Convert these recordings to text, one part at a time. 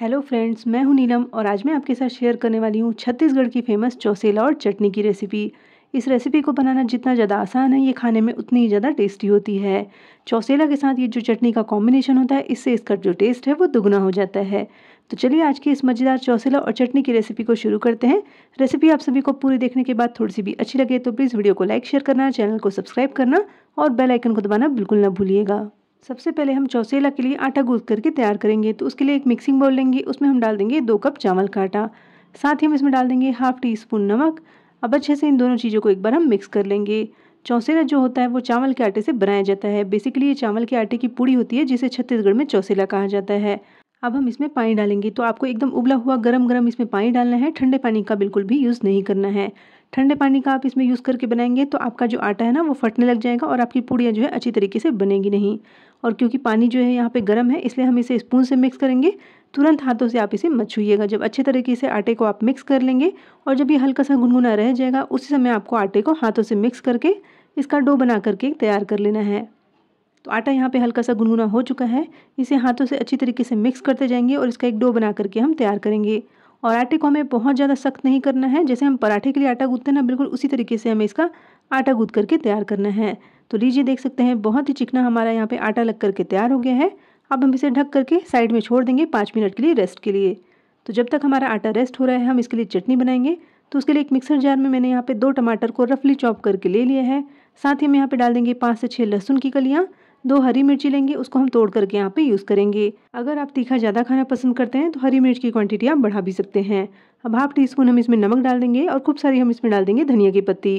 hello friends मैं हूं नीलम और आज मैं आपके साथ शेयर करने वाली हूं छत्तीसगढ़ की फेमस चौसेला और चटनी की रेसिपी इस रेसिपी को बनाना जितना ज़्यादा आसान है ये खाने में उतनी ही ज़्यादा टेस्टी होती है चौसेला के साथ ये जो चटनी का कॉम्बिनेशन होता है इससे इसका जो टेस्ट है वो दुगना हो जाता है तो चलिए आज की इस मज़ेदार चौसेला और चटनी की रेसिपी को शुरू करते हैं रेसिपी आप सभी को पूरी देखने के बाद थोड़ी सी भी अच्छी लगे तो प्लीज़ वीडियो को लाइक शेयर करना चैनल को सब्सक्राइब करना और बेलाइकन को दबाना बिल्कुल ना भूलिएगा सबसे पहले हम चौसेला के लिए आटा गूंथ करके तैयार करेंगे तो उसके लिए एक मिक्सिंग बाउल लेंगे उसमें हम डाल देंगे दो कप चावल का आटा साथ ही हम इसमें डाल देंगे हाफ टी स्पून नमक अब अच्छे से इन दोनों चीज़ों को एक बार हम मिक्स कर लेंगे चौसेला जो होता है वो चावल के आटे से बनाया जाता है बेसिकली ये चावल के आटे की पूड़ी होती है जिसे छत्तीसगढ़ में चौसेला कहा जाता है अब हम इसमें पानी डालेंगे तो आपको एकदम उबला हुआ गरम गरम इसमें पानी डालना है ठंडे पानी का बिल्कुल भी यूज़ नहीं करना है ठंडे पानी का आप इसमें यूज़ करके बनाएंगे तो आपका जो आटा है ना वो फटने लग जाएगा और आपकी पूड़ियाँ जो है अच्छी तरीके से बनेगी नहीं और क्योंकि पानी जो है यहाँ पे गर्म है इसलिए हम इसे स्पून से मिक्स करेंगे तुरंत हाथों से आप इसे मत छूइएगा जब अच्छे तरीके से आटे को आप मिक्स कर लेंगे और जब ये हल्का सा गुनगुना रह जाएगा उसी समय आपको आटे को हाथों से मिक्स करके इसका डो बना करके तैयार कर लेना है तो आटा यहाँ पे हल्का सा गुनगुना हो चुका है इसे हाथों से अच्छी तरीके से मिक्स करते जाएंगे और इसका एक डो बना करके हम तैयार करेंगे और आटे को हमें बहुत ज़्यादा सख्त नहीं करना है जैसे हम पराठे के लिए आटा गूंथते हैं ना बिल्कुल उसी तरीके से हमें इसका आटा गूंथ करके तैयार करना है तो लीजिए देख सकते हैं बहुत ही चिकना हमारा यहाँ पे आटा लग करके तैयार हो गया है अब हम इसे ढक करके साइड में छोड़ देंगे पाँच मिनट के लिए रेस्ट के लिए तो जब तक हमारा आटा रेस्ट हो रहा है हम इसके लिए चटनी बनाएंगे तो उसके लिए एक मिक्सर जार में मैंने यहाँ पे दो टमाटर को रफली चॉप करके ले लिया है साथ ही हम यहाँ पे डाल देंगे पाँच से छः लहसुन की कलियाँ दो हरी मिर्ची लेंगे उसको हम तोड़ करके यहाँ पे यूज़ करेंगे अगर आप तीखा ज़्यादा खाना पसंद करते हैं तो हरी मिर्च की क्वांटिटी आप बढ़ा भी सकते हैं अब हाफ टी स्पून हम इसमें नमक डाल देंगे और खूब सारी हम इसमें डाल देंगे धनिया की पत्ती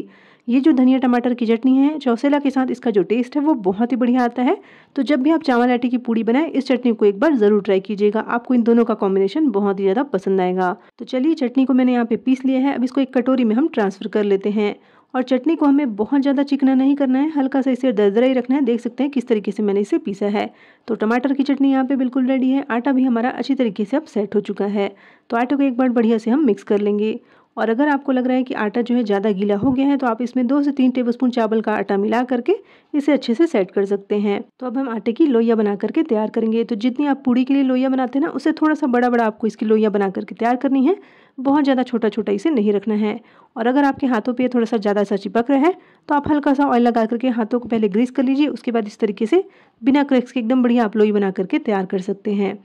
ये जो धनिया टमाटर की चटनी है चौसेला के साथ इसका जो टेस्ट है वो बहुत ही बढ़िया आता है तो जब भी आप चावल आटे की पूड़ी बनाएं इस चटनी को एक बार ज़रूर ट्राई कीजिएगा आपको इन दोनों का कॉम्बिनेशन बहुत ही ज़्यादा पसंद आएगा तो चलिए चटनी को मैंने यहाँ पे पीस लिया है अब इसको एक कटोरी में हम ट्रांसफ़र कर लेते हैं और चटनी को हमें बहुत ज़्यादा चिकना नहीं करना है हल्का सा इसे दरदरा ही रखना है देख सकते हैं किस तरीके से मैंने इसे पीसा है तो टमाटर की चटनी यहाँ पे बिल्कुल रेडी है आटा भी हमारा अच्छी तरीके से अब सेट हो चुका है तो आटे को एक बार बढ़िया से हम मिक्स कर लेंगे और अगर आपको लग रहा है कि आटा जो है ज़्यादा गीला हो गया है तो आप इसमें दो से तीन टेबलस्पून चावल का आटा मिला करके इसे अच्छे से सेट कर सकते हैं तो अब हम आटे की लोइया बना करके तैयार करेंगे तो जितनी आप पूड़ी के लिए लोइया बनाते हैं ना उसे थोड़ा सा बड़ा बड़ा आपको इसकी लोइया बना करके तैयार करनी है बहुत ज़्यादा छोटा छोटा इसे नहीं रखना है और अगर आपके हाथों पर थोड़ा सा ज़्यादा सा चिपक रहा है तो आप हल्का सा ऑयल लगा करके हाथों को पहले ग्रीस कर लीजिए उसके बाद इस तरीके से बिना क्रैक्स के एकदम बढ़िया आप लोई बना करके तैयार कर सकते हैं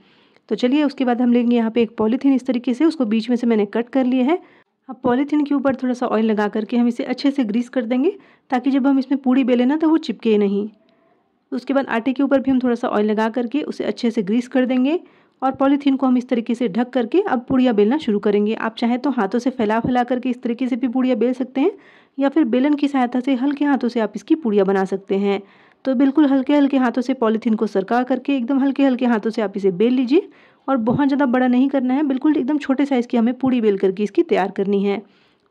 तो चलिए उसके बाद हम लेंगे यहाँ पे एक पॉलीथीन इस तरीके से उसको बीच में से मैंने कट कर लिया है अब पॉलीथीन के ऊपर थोड़ा सा ऑयल लगा करके हम इसे अच्छे से ग्रीस कर देंगे ताकि जब हम इसमें पूड़ी बेलें ना तो वो चिपके नहीं उसके बाद आटे के ऊपर भी हम थोड़ा सा ऑयल लगा करके उसे अच्छे से ग्रीस कर देंगे और पॉलीथीन को हम इस तरीके से ढक करके अब पूड़ियाँ बेलना शुरू करेंगे आप चाहें तो हाथों से फैला फैला करके इस तरीके से भी पूड़ियाँ बेल सकते हैं या फिर बेलन की सहायता से हल्के हाथों से आप इसकी पूड़ियाँ बना सकते हैं तो बिल्कुल हल्के हल्के हाथों से पॉलीथीन को सरका करके एकदम हल्के हल्के हाथों से आप इसे बेल लीजिए और बहुत ज़्यादा बड़ा नहीं करना है बिल्कुल एकदम छोटे साइज़ की हमें पूड़ी बेल करके इसकी तैयार करनी है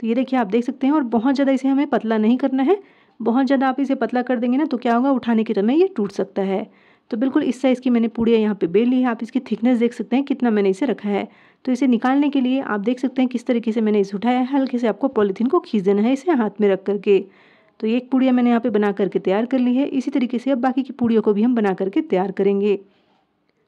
तो ये देखिए आप देख सकते हैं और बहुत ज़्यादा इसे हमें पतला नहीं करना है बहुत ज़्यादा आप इसे पतला कर देंगे ना तो क्या होगा उठाने के समय ये टूट सकता है तो बिल्कुल इस साइज़ की मैंने पूड़ियाँ यहाँ पे बेल ली है आप इसकी थिकनेस देख सकते हैं कितना मैंने इसे रखा है तो इसे निकालने के लिए आप देख सकते हैं किस तरीके से मैंने इसे उठाया है हल्के से आपको पॉलीथीन को खींच देना है इसे हाथ में रख करके तो एक पूड़िया मैंने यहाँ पे बना करके तैयार कर ली है इसी तरीके से अब बाकी की पूड़ियों को भी हम बना करके तैयार करेंगे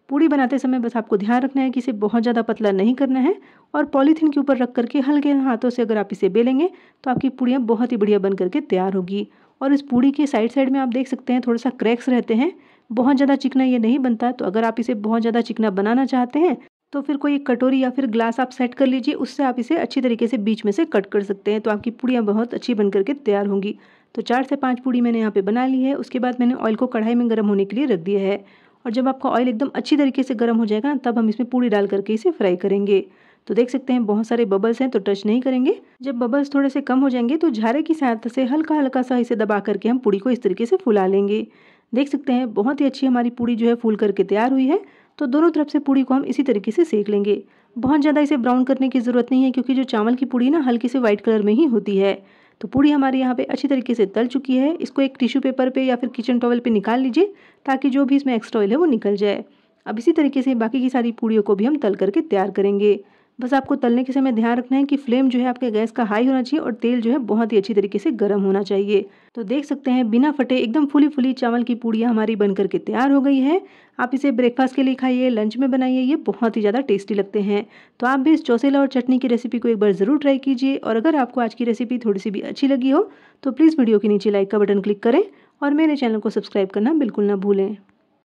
पूड़ी बनाते समय बस आपको ध्यान रखना है कि इसे बहुत ज़्यादा पतला नहीं करना है और पॉलीथीन के ऊपर रख करके हल्के हाथों से अगर आप इसे बेलेंगे तो आपकी पूड़ियाँ बहुत ही बढ़िया बन करके तैयार होगी और इस पूड़ी के साइड साइड में आप देख सकते हैं थोड़ा सा क्रैक्स रहते हैं बहुत ज़्यादा चिकना ये नहीं बनता तो अगर आप इसे बहुत ज़्यादा चिकना बनाना चाहते हैं तो फिर कोई एक कटोरी या फिर ग्लास आप सेट कर लीजिए उससे आप इसे अच्छी तरीके से बीच में से कट कर सकते हैं तो आपकी पूड़ियाँ बहुत अच्छी बन करके तैयार होंगी तो चार से पाँच पूड़ी मैंने यहाँ पे बना ली है उसके बाद मैंने ऑयल को कढ़ाई में गर्म होने के लिए रख दिया है और जब आपका ऑयल एकदम अच्छी तरीके से गर्म हो जाएगा ना तब हम इसमें पूड़ी डाल करके इसे फ्राई करेंगे तो देख सकते हैं बहुत सारे बबल्स हैं तो टच नहीं करेंगे जब बबल्स थोड़े से कम हो जाएंगे तो झारे की सहायता से हल्का हल्का सा इसे दबा करके हम पूड़ी को इस तरीके से फुला लेंगे देख सकते हैं बहुत ही अच्छी हमारी पूड़ी जो है फूल करके तैयार हुई है तो दोनों तरफ से पूड़ी को हम इसी तरीके से सेक लेंगे बहुत ज़्यादा इसे ब्राउन करने की ज़रूरत नहीं है क्योंकि जो चावल की पूड़ी ना हल्की से वाइट कलर में ही होती है तो पूड़ी हमारे यहाँ पे अच्छी तरीके से तल चुकी है इसको एक टिश्यू पेपर पे या फिर किचन टॉवल पे निकाल लीजिए ताकि जो भी इसमें एक्स्ट्रा ऑयल है वो निकल जाए अब इसी तरीके से बाकी की सारी पूड़ियों को भी हम तल करके तैयार करेंगे बस आपको तलने के समय ध्यान रखना है कि फ्लेम जो है आपके गैस का हाई होना चाहिए और तेल जो है बहुत ही अच्छी तरीके से गर्म होना चाहिए तो देख सकते हैं बिना फटे एकदम फुली फुली चावल की पूड़ियाँ हमारी बन करके तैयार हो गई है आप इसे ब्रेकफास्ट के लिए खाइए लंच में बनाइए ये बहुत ही ज़्यादा टेस्टी लगते हैं तो आप भी इस चौसेला और चटनी की रेसिपी को एक बार ज़रूर ट्राई कीजिए और अगर आपको आज की रेसिपी थोड़ी सी भी अच्छी लगी हो तो प्लीज़ वीडियो के नीचे लाइक का बटन क्लिक करें और मेरे चैनल को सब्सक्राइब करना बिल्कुल ना भूलें